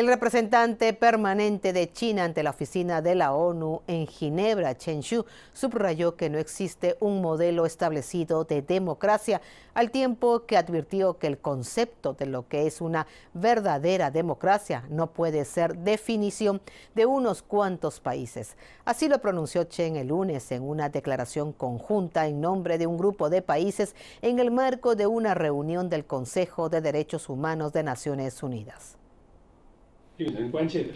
el representante permanente de China ante la oficina de la ONU en Ginebra, Chen Shu, subrayó que no existe un modelo establecido de democracia, al tiempo que advirtió que el concepto de lo que es una verdadera democracia no puede ser definición de unos cuantos países. Así lo pronunció Chen el lunes en una declaración conjunta en nombre de un grupo de países en el marco de una reunión del Consejo de Derechos Humanos de Naciones Unidas.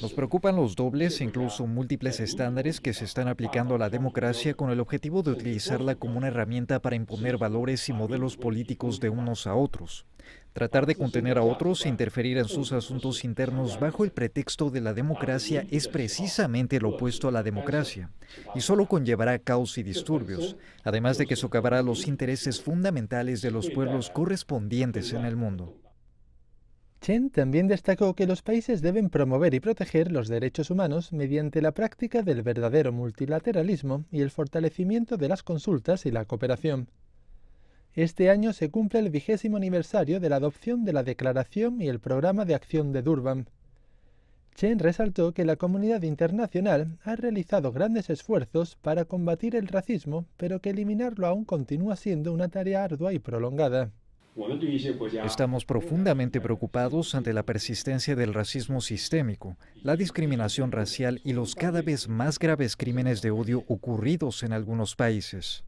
Nos preocupan los dobles e incluso múltiples estándares que se están aplicando a la democracia con el objetivo de utilizarla como una herramienta para imponer valores y modelos políticos de unos a otros, tratar de contener a otros e interferir en sus asuntos internos bajo el pretexto de la democracia es precisamente lo opuesto a la democracia y solo conllevará caos y disturbios, además de que socavará los intereses fundamentales de los pueblos correspondientes en el mundo. Chen también destacó que los países deben promover y proteger los derechos humanos mediante la práctica del verdadero multilateralismo y el fortalecimiento de las consultas y la cooperación. Este año se cumple el vigésimo aniversario de la adopción de la Declaración y el Programa de Acción de Durban. Chen resaltó que la comunidad internacional ha realizado grandes esfuerzos para combatir el racismo, pero que eliminarlo aún continúa siendo una tarea ardua y prolongada. Pues, Estamos profundamente preocupados ante la persistencia del racismo sistémico, la discriminación racial y los cada vez más graves crímenes de odio ocurridos en algunos países.